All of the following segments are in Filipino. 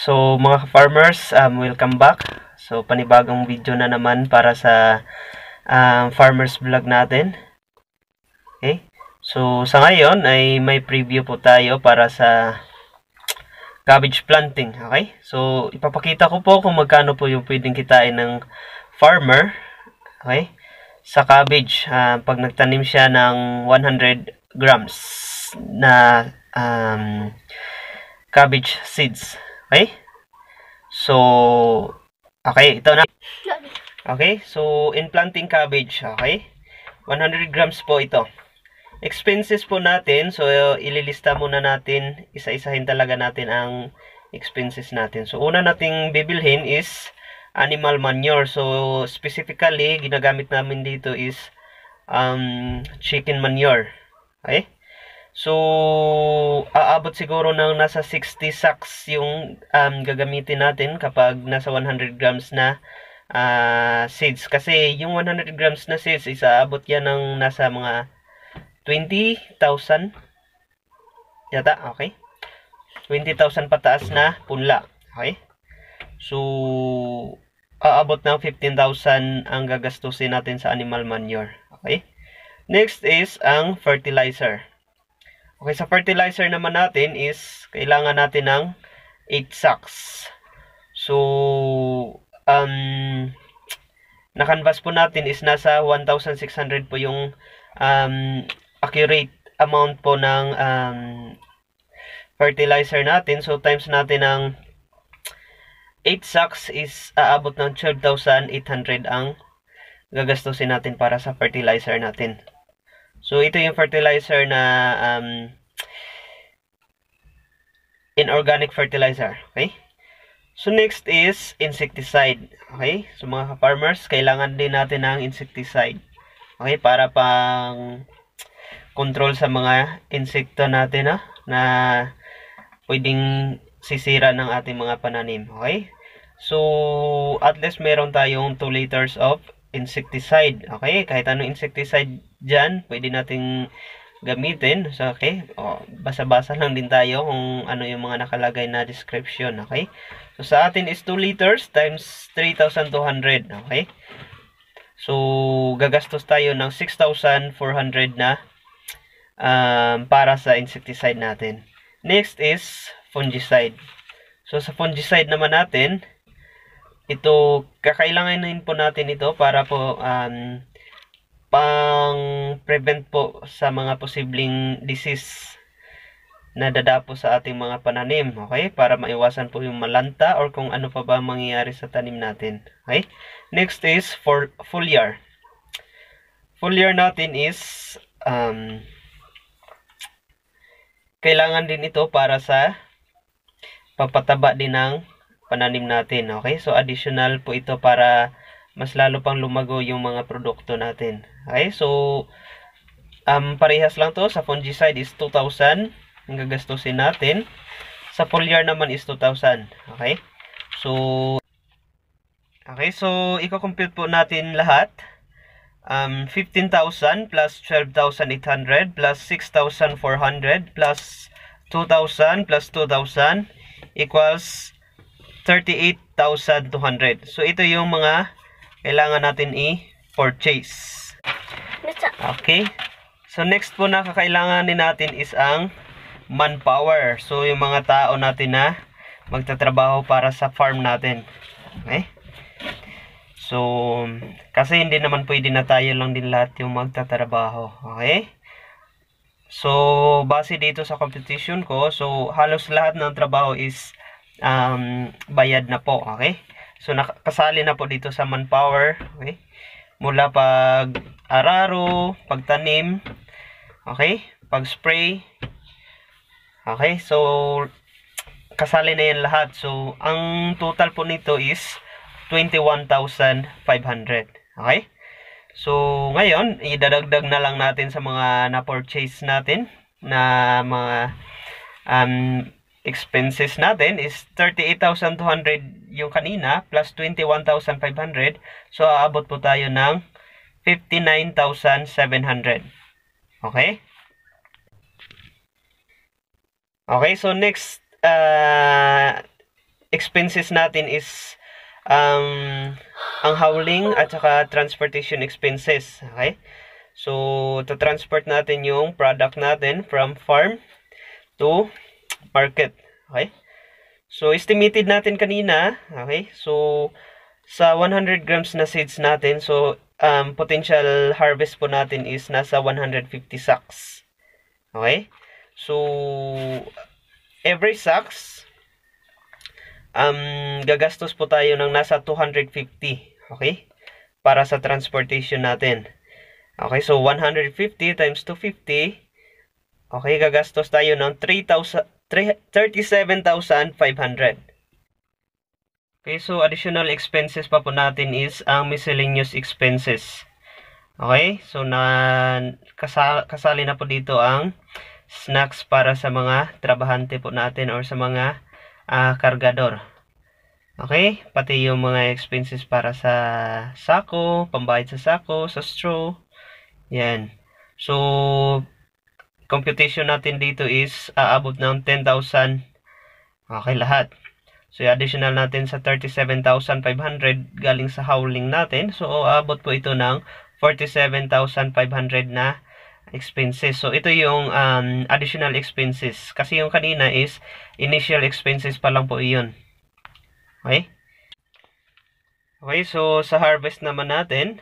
So mga farmers, um, welcome back. So panibagong video na naman para sa um, farmers vlog natin. Okay? So, sa ngayon ay may preview po tayo para sa cabbage planting. Okay? So, ipapakita ko po kung magkano po yung pwedeng kitain ng farmer. Okay? Sa cabbage, uh, pag nagtanim siya ng 100 grams na um, cabbage seeds. Okay? So, okay, ito na. Okay, so in planting cabbage, okay? 100 grams po ito. Expenses po natin. So, ililista muna natin. Isa-isahin talaga natin ang expenses natin. So, una nating bibilhin is animal manure. So, specifically, ginagamit namin dito is um, chicken manure. Okay? So, aabot siguro ng nasa 60 sacks yung um, gagamitin natin kapag nasa 100 grams na uh, seeds. Kasi yung 100 grams na seeds, isaabot yan ng nasa mga 20,000 yata, okay? 20,000 pataas na punla, okay? So, aabot ng 15,000 ang gagastusin natin sa animal manure, okay? Next is ang fertilizer. Okay, sa fertilizer naman natin is kailangan natin ng 8 sacks. So, um, na canvas po natin is nasa 1,600 po yung um, accurate amount po ng um, fertilizer natin. So, times natin ang 8 sacks is aabot ng 12,800 ang gagastusin natin para sa fertilizer natin. So, ito yung fertilizer na um, inorganic fertilizer. Okay? So, next is insecticide. Okay? So, mga farmers, kailangan din natin ng insecticide. Okay? Para pang control sa mga insekto natin ha, ah, na pwedeng sisira ng ating mga pananim. Okay? So, at least meron tayong 2 liters of insecticide. Okay? Kahit anong insecticide dyan, pwede nating gamitin. So, okay? Basa-basa lang din tayo kung ano yung mga nakalagay na description. Okay? So, sa atin is 2 liters times 3,200. Okay? So, gagastos tayo ng 6,400 na um, para sa insecticide natin. Next is fungicide. So sa fungicide naman natin, ito kakailanganin po natin ito para po um, pang prevent po sa mga posibleng disease na dadapo sa ating mga pananim, okay? Para maiwasan po yung malanta or kung ano pa ba mangyayari sa tanim natin, okay? Next is for foliar. Foliar natin is um, kailangan din ito para sa papataba din ng pananim natin. Okay? So, additional po ito para mas lalo pang lumago yung mga produkto natin. Okay? So, um, parehas lang to. Sa fungicide is 2,000 ang gagastusin natin. Sa foliar naman is 2,000. Okay? So, okay. So, i-compute po natin lahat um, 15,000 plus 12,800 plus 6,400 plus 2,000 plus 2,000 equals 38,200. So, ito yung mga kailangan natin i-purchase. Okay. So, next po na din natin is ang manpower. So, yung mga tao natin na magtatrabaho para sa farm natin. Okay. So, kasi hindi naman pwede na tayo lang din lahat yung magtatrabaho. Okay? So, base dito sa competition ko, so halos lahat ng trabaho is um, bayad na po. Okay? So, nakasali na po dito sa manpower. Okay? Mula pag araro, pagtanim, okay? Pag spray, okay? So, kasali na yan lahat. So, ang total po nito is 21,500. Okay? So, ngayon, idadagdag na lang natin sa mga na-purchase natin na mga um, expenses natin is 38,200 yung kanina plus 21,500. So, aabot po tayo ng 59,700. Okay? Okay, so next uh, expenses natin is um, ang howling at saka transportation expenses. Okay? So, to transport natin yung product natin from farm to market. Okay? So, estimated natin kanina. Okay? So, sa 100 grams na seeds natin, so, um, potential harvest po natin is nasa 150 sacks. Okay? So, every sacks, um, gagastos po tayo ng nasa 250, okay? Para sa transportation natin. Okay, so 150 times 250, okay, gagastos tayo ng 37,500. Okay, so additional expenses pa po natin is ang miscellaneous expenses. Okay, so na kasa, kasali na po dito ang snacks para sa mga trabahante po natin or sa mga uh, kargador. Okay? Pati yung mga expenses para sa sako, pambayad sa sako, sa straw. Yan. So, computation natin dito is aabot uh, ng 10,000. Okay, lahat. So, additional natin sa 37,500 galing sa howling natin. So, aabot po ito ng 47,500 na expenses. So, ito yung um, additional expenses. Kasi yung kanina is initial expenses pa lang po iyon. Okay? Okay, so sa harvest naman natin,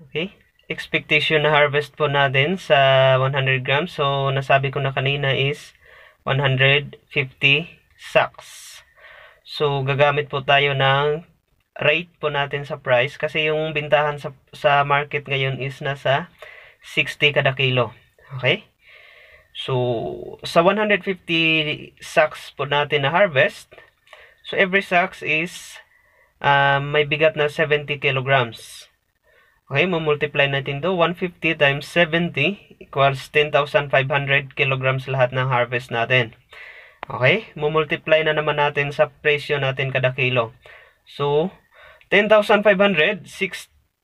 okay, expectation na harvest po natin sa 100 grams. So, nasabi ko na kanina is 150 sacks. So, gagamit po tayo ng rate po natin sa price kasi yung bintahan sa, sa market ngayon is nasa 60 kada kilo. Okay? So, sa 150 sacks po natin na harvest, so every sacks is um, may bigat na 70 kilograms. Okay, mamultiply natin to 150 times 70 equals 10,500 kilograms lahat ng harvest natin. Okay, mumultiply na naman natin sa presyo natin kada kilo. So, 10,500 6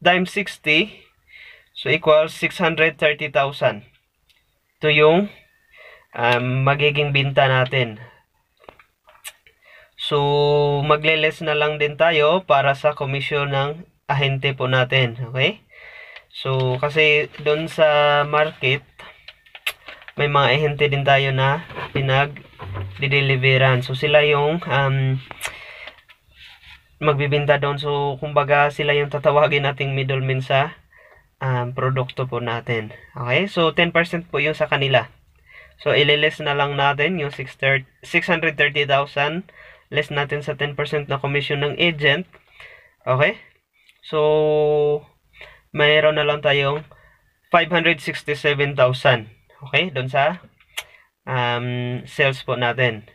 times 60 So, equals 630,000. Ito yung um, magiging binta natin. So, magle-less na lang din tayo para sa komisyon ng ahente po natin. Okay? So, kasi doon sa market, may mga ahente din tayo na pinag-deliveran. So, sila yung um, magbibinta doon. So, kumbaga, sila yung tatawagin nating middlemen sa um, produkto po natin. Okay? So, 10% po yung sa kanila. So, ililist na lang natin yung 630,000. Less natin sa 10% na commission ng agent. Okay? So, mayroon na lang tayong 567,000. Okay? Doon sa um, sales po natin.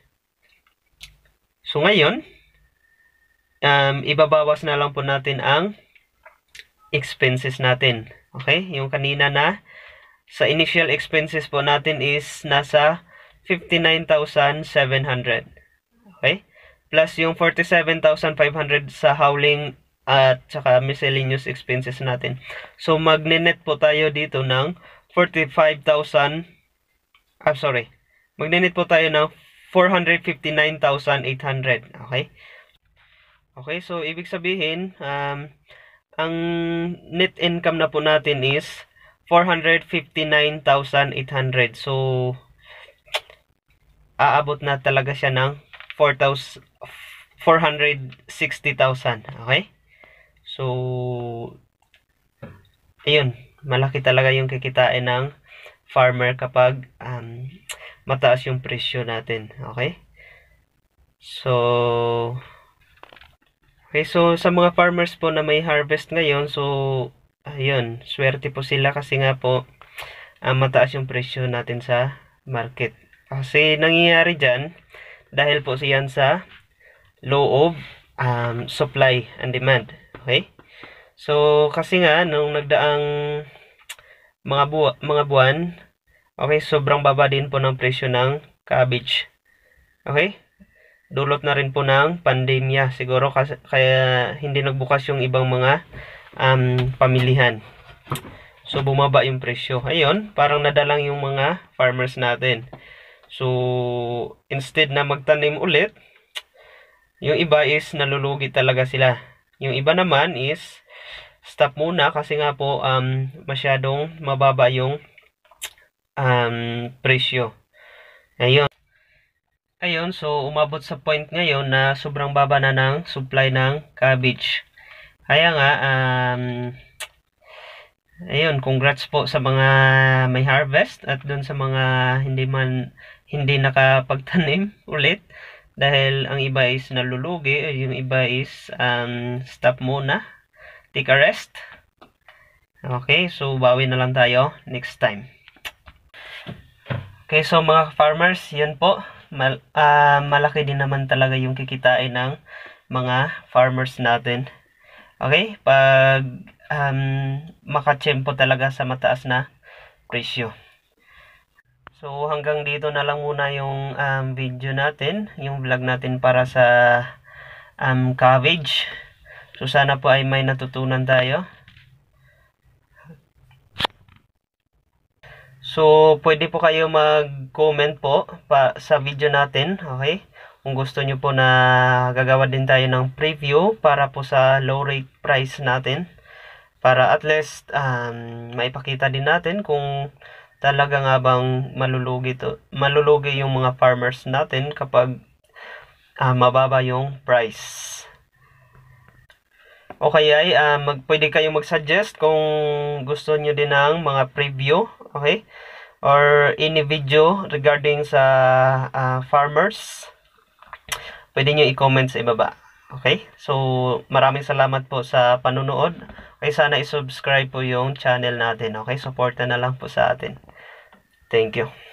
So, ngayon, um, ibabawas na lang po natin ang expenses natin. Okay? Yung kanina na sa initial expenses po natin is nasa 59,700. Okay? Plus yung 47,500 sa howling at saka miscellaneous expenses natin. So, magne-net po tayo dito ng 45,000 I'm ah, sorry. Magne-net po tayo ng 459,800. Okay? Okay, so ibig sabihin, um, ang net income na po natin is 459,800. So, aabot na talaga siya ng 460,000. Okay? So, ayun. Malaki talaga yung kikitain ng farmer kapag um, mataas yung presyo natin. Okay? So, Okay, so sa mga farmers po na may harvest ngayon, so ayun, swerte po sila kasi nga po uh, mataas yung presyo natin sa market. Kasi nangyayari dyan, dahil po siyan sa low of um, supply and demand. Okay? So, kasi nga, nung nagdaang mga, bu mga buwan, okay, sobrang baba din po ng presyo ng cabbage. Okay? dulot na rin po ng pandemya siguro kasi, kaya hindi nagbukas yung ibang mga um, pamilihan. So bumaba yung presyo. Ayun, parang nadalang yung mga farmers natin. So instead na magtanim ulit, yung iba is nalulugi talaga sila. Yung iba naman is stop muna kasi nga po um, masyadong mababa yung um, presyo. Ayun. Ayun, so umabot sa point ngayon na sobrang baba na ng supply ng cabbage. Kaya nga, um, ayun, congrats po sa mga may harvest at doon sa mga hindi man hindi nakapagtanim ulit dahil ang iba is nalulugi, yung iba is um, stop muna, take a rest. Okay, so bawi na lang tayo next time. Okay, so mga farmers, yan po mal, uh, malaki din naman talaga yung kikitain ng mga farmers natin. Okay? Pag um, makachempo talaga sa mataas na presyo. So hanggang dito na lang muna yung um, video natin, yung vlog natin para sa um, cabbage. So sana po ay may natutunan tayo. So pwede po kayo mag mag-comment po pa sa video natin, okay? Kung gusto nyo po na gagawa din tayo ng preview para po sa low rate price natin. Para at least um, maipakita din natin kung talaga nga bang malulugi, to, malulugi yung mga farmers natin kapag uh, mababa yung price. O kaya ay uh, pwede kayong mag-suggest kung gusto nyo din ng mga preview. Okay? or any video regarding sa uh, farmers, pwede nyo i-comment sa ibaba. Okay? So, maraming salamat po sa panunood. Okay, sana i-subscribe po yung channel natin. Okay? Supporta na lang po sa atin. Thank you.